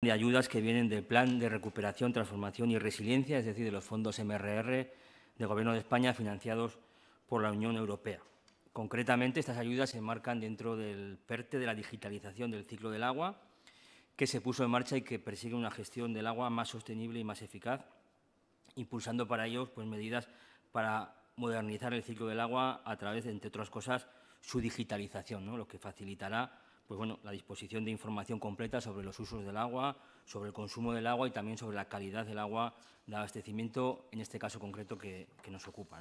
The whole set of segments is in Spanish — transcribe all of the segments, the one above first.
de ayudas que vienen del Plan de Recuperación, Transformación y Resiliencia, es decir, de los fondos MRR del Gobierno de España financiados por la Unión Europea. Concretamente, estas ayudas se enmarcan dentro del PERTE de la digitalización del ciclo del agua, que se puso en marcha y que persigue una gestión del agua más sostenible y más eficaz, impulsando para ellos pues, medidas para modernizar el ciclo del agua a través, entre otras cosas, su digitalización, lo que facilitará pues bueno, la disposición de información completa sobre los usos del agua, sobre el consumo del agua y también sobre la calidad del agua de abastecimiento, en este caso concreto que, nos ocupa.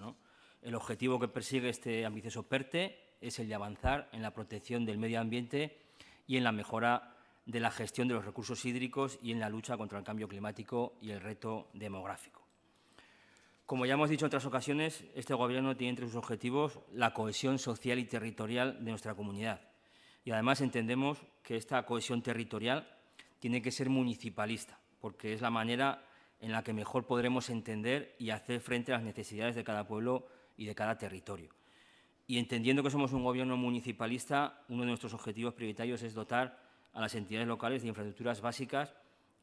El objetivo que persigue este ambicioso PERTE es el de avanzar en la protección del medio ambiente y en la mejora de la gestión de los recursos hídricos y en la lucha contra el cambio climático y el reto demográfico. Como ya hemos dicho en otras ocasiones, este Gobierno tiene entre sus objetivos la cohesión social y territorial de nuestra comunidad y además entendemos que esta cohesión territorial tiene que ser municipalista, porque es la manera en la que mejor podremos entender y hacer frente a las necesidades de cada pueblo y de cada territorio. Y entendiendo que somos un gobierno municipalista, uno de nuestros objetivos prioritarios es dotar a las entidades locales de infraestructuras básicas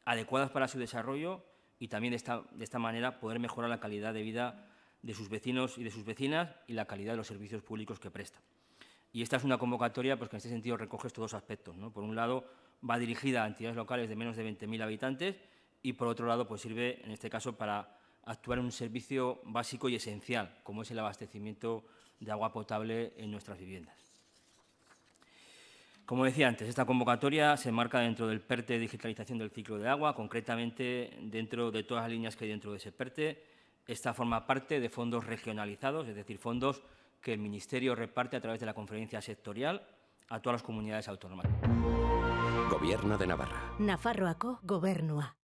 adecuadas para su desarrollo y también de esta, de esta manera poder mejorar la calidad de vida de sus vecinos y de sus vecinas y la calidad de los servicios públicos que prestan. Y esta es una convocatoria pues, que en este sentido recoge estos dos aspectos. Por un lado, va dirigida a entidades locales de menos de 20.000 habitantes y, por otro lado, pues, sirve, en este caso, para actuar en un servicio básico y esencial, como es el abastecimiento de agua potable en nuestras viviendas. Como decía antes, esta convocatoria se enmarca dentro del PERTE Digitalización del Ciclo de Agua, concretamente dentro de todas las líneas que hay dentro de ese PERTE. Esta forma parte de fondos regionalizados, es decir, fondos que el Ministerio reparte a través de la conferencia sectorial a todas las comunidades autónomas. Gobierno de Navarra. Nafarroaco, gobernua.